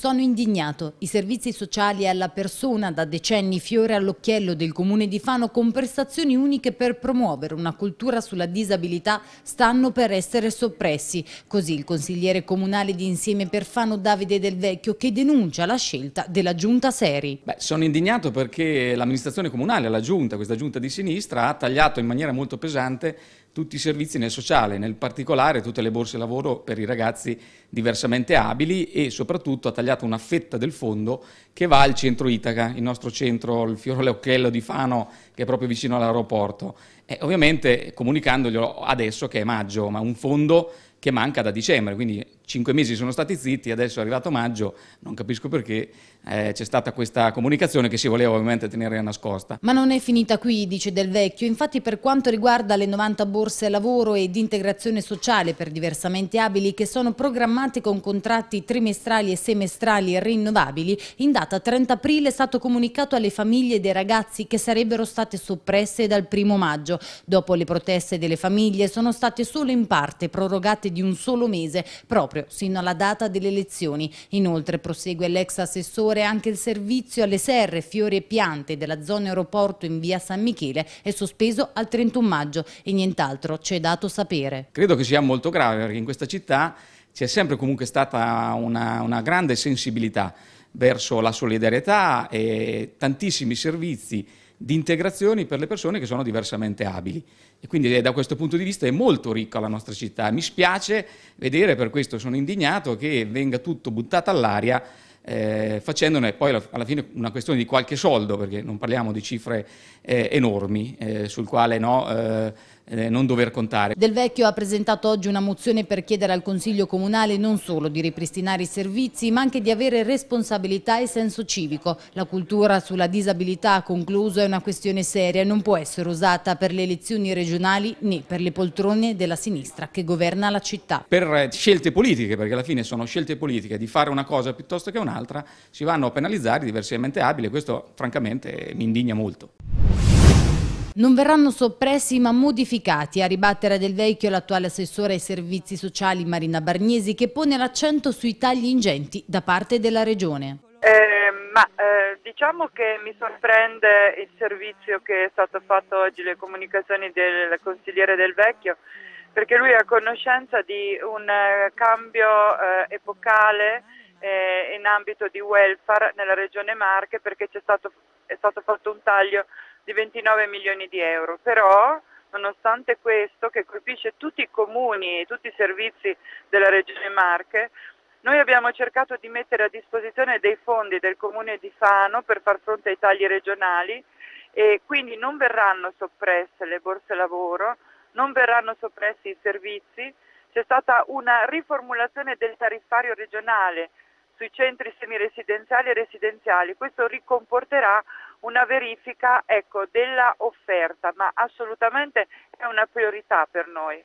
Sono indignato. I servizi sociali alla persona da decenni fiore all'occhiello del comune di Fano con prestazioni uniche per promuovere una cultura sulla disabilità stanno per essere soppressi. Così il consigliere comunale di Insieme per Fano Davide Del Vecchio che denuncia la scelta della giunta Seri. Beh, sono indignato perché l'amministrazione comunale, la giunta, questa giunta di sinistra, ha tagliato in maniera molto pesante tutti i servizi nel sociale, nel particolare tutte le borse lavoro per i ragazzi diversamente abili e soprattutto ha tagliato una fetta del fondo che va al centro Itaca, il nostro centro, il Fiorole Occhello di Fano che è proprio vicino all'aeroporto. E eh, ovviamente comunicandoglielo adesso che è maggio, ma un fondo che manca da dicembre, quindi cinque mesi sono stati zitti, adesso è arrivato maggio, non capisco perché eh, c'è stata questa comunicazione che si voleva ovviamente tenere nascosta. Ma non è finita qui, dice Del Vecchio, infatti per quanto riguarda le 90 borse lavoro e di integrazione sociale per diversamente abili che sono programmate con contratti trimestrali e semestrali rinnovabili, in data 30 aprile è stato comunicato alle famiglie dei ragazzi che sarebbero state soppresse dal primo maggio Dopo le proteste delle famiglie sono state solo in parte prorogate di un solo mese, proprio sino alla data delle elezioni. Inoltre prosegue l'ex assessore anche il servizio alle serre, fiori e piante della zona aeroporto in via San Michele è sospeso al 31 maggio e nient'altro ci è dato sapere. Credo che sia molto grave perché in questa città c'è sempre comunque stata una, una grande sensibilità verso la solidarietà e tantissimi servizi di integrazioni per le persone che sono diversamente abili. E quindi eh, da questo punto di vista è molto ricca la nostra città. Mi spiace vedere, per questo sono indignato, che venga tutto buttato all'aria eh, facendone poi alla fine una questione di qualche soldo, perché non parliamo di cifre eh, enormi, eh, sul quale no, eh, eh, non dover contare. Del Vecchio ha presentato oggi una mozione per chiedere al Consiglio Comunale non solo di ripristinare i servizi ma anche di avere responsabilità e senso civico. La cultura sulla disabilità, ha concluso, è una questione seria e non può essere usata per le elezioni regionali né per le poltrone della sinistra che governa la città. Per eh, scelte politiche, perché alla fine sono scelte politiche di fare una cosa piuttosto che un'altra, si vanno a penalizzare diversamente abili e questo francamente mi indigna molto non verranno soppressi ma modificati, a ribattere del vecchio l'attuale assessore ai servizi sociali Marina Bargnesi che pone l'accento sui tagli ingenti da parte della Regione. Eh, ma eh, diciamo che mi sorprende il servizio che è stato fatto oggi, le comunicazioni del consigliere del Vecchio, perché lui è a conoscenza di un eh, cambio eh, epocale eh, in ambito di welfare nella regione Marche perché stato, è stato fatto un taglio di 29 milioni di euro, però nonostante questo che colpisce tutti i comuni e tutti i servizi della Regione Marche, noi abbiamo cercato di mettere a disposizione dei fondi del comune di Fano per far fronte ai tagli regionali e quindi non verranno soppresse le borse lavoro, non verranno soppressi i servizi, c'è stata una riformulazione del tariffario regionale sui centri semiresidenziali e residenziali, questo ricomporterà una verifica ecco, della offerta, ma assolutamente è una priorità per noi.